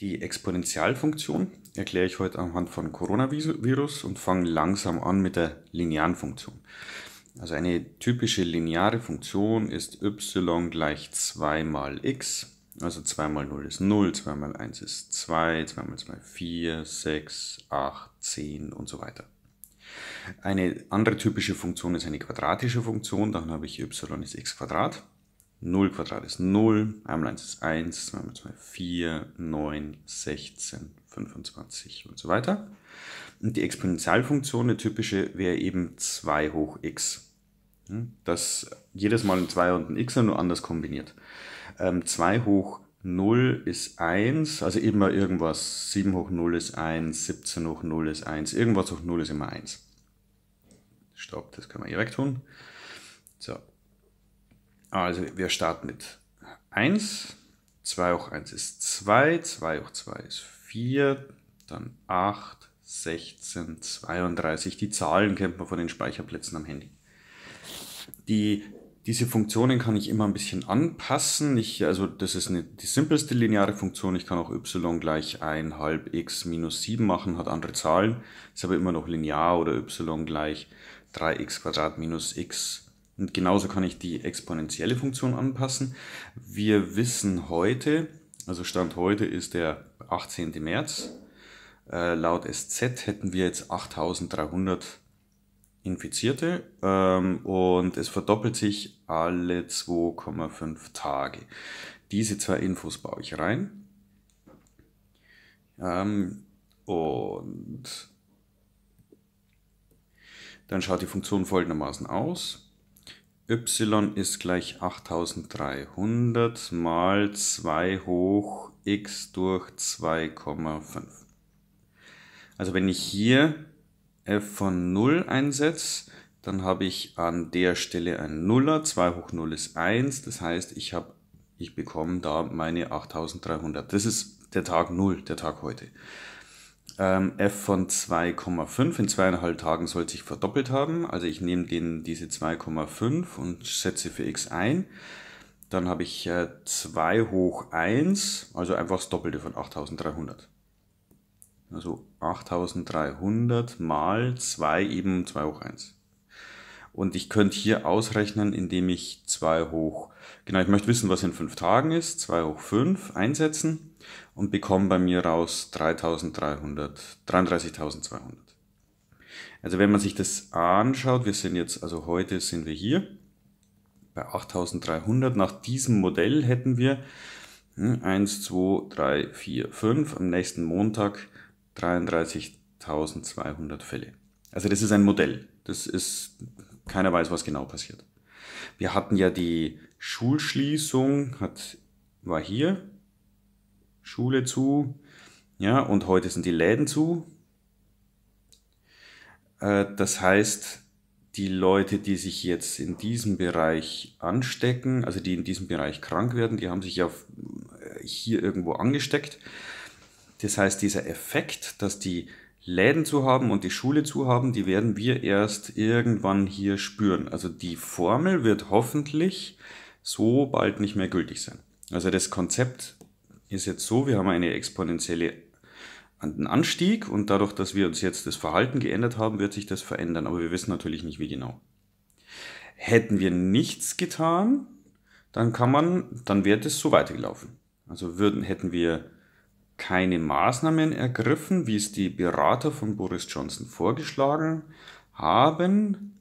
Die Exponentialfunktion erkläre ich heute anhand von Coronavirus und fange langsam an mit der linearen Funktion. Also eine typische lineare Funktion ist y gleich 2 mal x. Also 2 mal 0 ist 0, 2 mal 1 ist 2, 2 mal 2 4, 6, 8, 10 und so weiter. Eine andere typische Funktion ist eine quadratische Funktion, dann habe ich y ist x Quadrat. 0 Quadrat ist 0, einmal 1 ist 1, 2 mal 2, 4, 9, 16, 25 und so weiter. Und die Exponentialfunktion, eine typische, wäre eben 2 hoch x. Hm? Das jedes Mal ein 2 und ein x, nur anders kombiniert. 2 ähm, hoch 0 ist 1, also immer irgendwas. 7 hoch 0 ist 1, 17 hoch 0 ist 1, irgendwas hoch 0 ist immer 1. Stopp, das können wir direkt tun. So, also wir starten mit 1, 2 hoch 1 ist 2, 2 hoch 2 ist 4, dann 8, 16, 32. Die Zahlen kennt man von den Speicherplätzen am Handy. Die, diese Funktionen kann ich immer ein bisschen anpassen. Ich, also das ist eine, die simpelste lineare Funktion. Ich kann auch y gleich 1 halb x minus 7 machen, hat andere Zahlen, ist aber immer noch linear oder y gleich 3x Quadrat minus x und genauso kann ich die exponentielle Funktion anpassen. Wir wissen heute, also Stand heute ist der 18. März, äh, laut SZ hätten wir jetzt 8300 Infizierte ähm, und es verdoppelt sich alle 2,5 Tage. Diese zwei Infos baue ich rein. Ähm, und dann schaut die Funktion folgendermaßen aus y ist gleich 8300 mal 2 hoch x durch 2,5. Also wenn ich hier f von 0 einsetze, dann habe ich an der Stelle ein Nuller, 2 hoch 0 ist 1, das heißt, ich, habe, ich bekomme da meine 8300. Das ist der Tag 0, der Tag heute ähm, f von 2,5 in zweieinhalb Tagen soll sich verdoppelt haben. Also ich nehme den, diese 2,5 und setze für x ein. Dann habe ich äh, 2 hoch 1, also einfach das Doppelte von 8300. Also 8300 mal 2 eben 2 hoch 1. Und ich könnte hier ausrechnen, indem ich 2 hoch, genau, ich möchte wissen, was in 5 Tagen ist, 2 hoch 5 einsetzen und bekomme bei mir raus 3.300, 33.200. Also wenn man sich das anschaut, wir sind jetzt, also heute sind wir hier bei 8.300. Nach diesem Modell hätten wir 1, 2, 3, 4, 5 am nächsten Montag 33.200 Fälle. Also das ist ein Modell. Das ist, keiner weiß, was genau passiert. Wir hatten ja die Schulschließung, hat, war hier, Schule zu, ja, und heute sind die Läden zu. Äh, das heißt, die Leute, die sich jetzt in diesem Bereich anstecken, also die in diesem Bereich krank werden, die haben sich ja äh, hier irgendwo angesteckt. Das heißt, dieser Effekt, dass die Läden zu haben und die Schule zu haben, die werden wir erst irgendwann hier spüren. Also die Formel wird hoffentlich so bald nicht mehr gültig sein. Also das Konzept ist jetzt so, wir haben eine exponentielle einen Anstieg und dadurch, dass wir uns jetzt das Verhalten geändert haben, wird sich das verändern, aber wir wissen natürlich nicht, wie genau. Hätten wir nichts getan, dann kann man, dann wäre das so weitergelaufen. Also würden, hätten wir keine Maßnahmen ergriffen, wie es die Berater von Boris Johnson vorgeschlagen haben.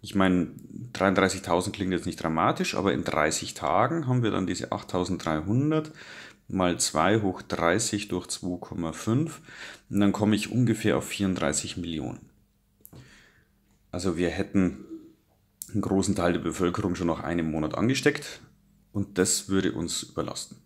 Ich meine, 33.000 klingt jetzt nicht dramatisch, aber in 30 Tagen haben wir dann diese 8.300 mal 2 hoch 30 durch 2,5 und dann komme ich ungefähr auf 34 Millionen. Also wir hätten einen großen Teil der Bevölkerung schon nach einem Monat angesteckt und das würde uns überlasten.